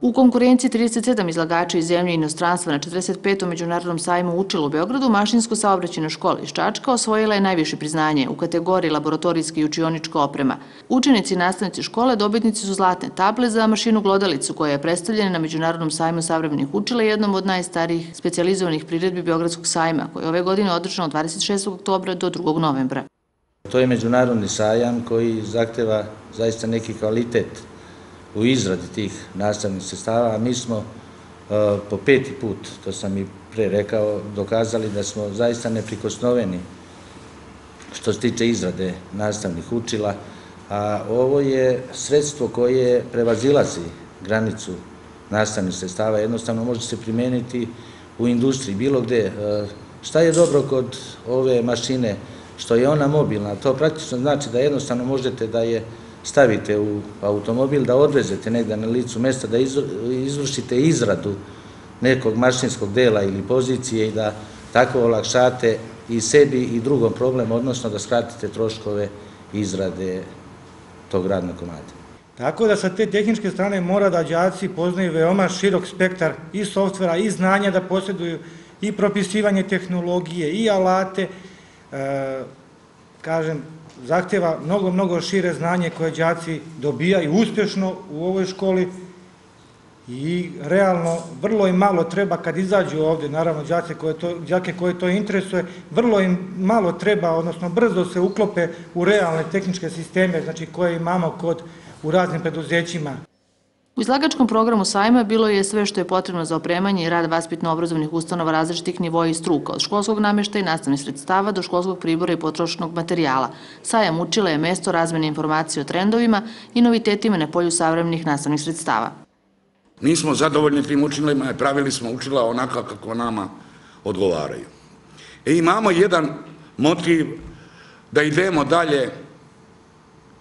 U konkurenciji 37 izlagača iz zemlje i inostranstva na 45. međunarodnom sajmu učilo u Beogradu, Mašinsko saobraćeno škola iz Čačka osvojila je najviše priznanje u kategoriji laboratorijski i učionička oprema. Učenici i nastavnici škole dobitnici su zlatne table za mašinu glodalicu koja je predstavljena na Međunarodnom sajmu savremenih učila jednom od najstarijih specializovanih priredbi Beogradskog sajma koja je ove godine održana od 26. oktobra do 2. novembra. To je međunarodni sajam koji zahteva zaista neki kvalitet u izradi tih nastavnih sestava, a mi smo e, po peti put, to sam i pre rekao, dokazali da smo zaista neprikosnoveni što se tiče izrade nastavnih učila, a ovo je sredstvo koje prevazilazi granicu nastavnih sestava, jednostavno može se primeniti u industriji, bilo gde. E, šta je dobro kod ove mašine, što je ona mobilna, to praktično znači da jednostavno možete da je stavite u automobil, da odvezete negde na licu mesta, da izvršite izradu nekog mašinskog dela ili pozicije i da tako olakšate i sebi i drugom problem, odnosno da skratite troškove izrade tog radnog komada. Tako da sa te tehničke strane mora da đaci poznaju veoma širok spektar i softvera i znanja da posjeduju i propisivanje tehnologije i alate, e, kažem, zahtjeva mnogo, mnogo šire znanje koje đaci dobijaju uspješno u ovoj školi i realno vrlo im malo treba kad izađu ovdje, naravno džake koje to, đake koje to interesuje, vrlo im malo treba, odnosno brzo se uklope u realne tehničke sisteme znači koje imamo kod u raznim preduzećima. U izlagačkom programu sajma bilo je sve što je potrebno za opremanje i rad vaspitno-obrazovnih ustanova različitih nivoja i struka, od školskog namješta i nastavnih sredstava do školskog pribora i potrošnog materijala. Sajam učila je mesto razmene informacije o trendovima i novitetima na polju savremenih nastavnih sredstava. Nismo zadovoljni tim učilima, pravili smo učila onaka kako nama odgovaraju. E, imamo jedan motiv da idemo dalje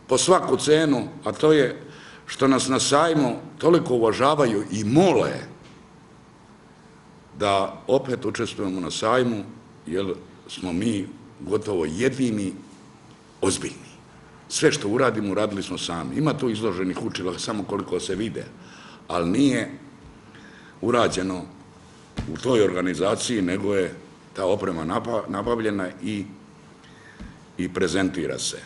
po svaku cenu, a to je što nas na sajmu toliko uvažavaju i mole da opet učestvujemo na sajmu, jer smo mi gotovo jedini ozbiljni. Sve što uradimo, uradili smo sami. Ima tu izloženih učila samo koliko se vide, ali nije urađeno u toj organizaciji, nego je ta oprema nabavljena i, i prezentira se.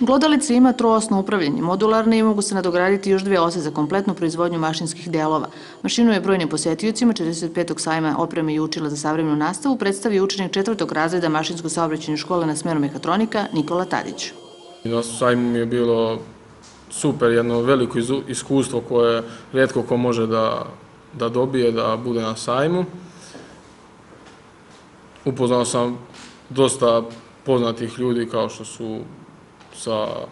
Glodalica ima troosno upravljanje, modularne i mogu se nadograditi još dve ose za kompletnu proizvodnju mašinskih delova. Mašinu je brojnim posetijucima 45. sajma opreme i učila za savremenu nastavu predstavio učenik četvrtog razreda mašinsko saobraćenje škole na smeru mehatronika Nikola Tadić. Na sajmu je bilo super, jedno veliko iskustvo koje redko ko može da, da dobije, da bude na sajmu. Upoznao sam dosta poznatih ljudi kao što su sa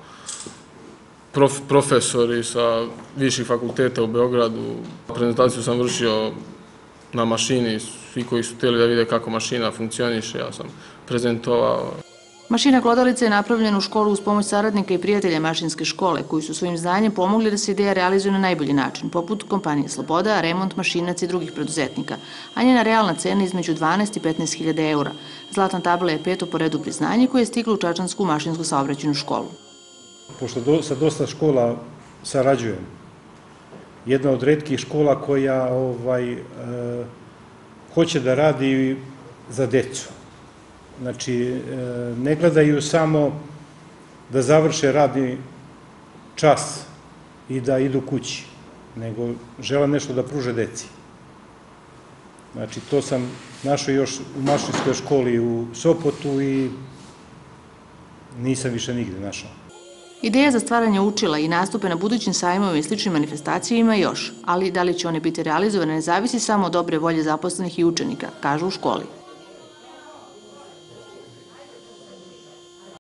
prof, profesori sa viših fakulteta u Beogradu. Prezentaciju sam vršio na mašini, svi koji su htjeli da vide kako mašina funkcioniše, ja sam prezentovao. Mašina klodalica je napravljena u školu uz pomoć saradnika i prijatelja mašinske škole, koji su svojim znanjem pomogli da se ideja realizuje na najbolji način, poput kompanije Sloboda, remont mašinac i drugih preduzetnika, a njena realna cena između 12 i 15 hiljada eura. Zlatna tabla je peto po redu priznanje koje je stiglo u Čačansku mašinsku saobraćenu školu. Pošto sa dosta škola sarađujem, jedna od redkih škola koja ovaj, eh, hoće da radi za decu Znači, e, ne gledaju samo da završe radni čas i da idu kući, nego žele nešto da pruže deci. Znači, to sam našao još u mašinskoj školi u Sopotu i nisam više nigde našao. Ideja za stvaranje učila i nastupe na budućim sajmovima i sličnim manifestacijama još, ali da li će one biti realizovane ne zavisi samo od dobre volje zaposlenih i učenika, kažu u školi.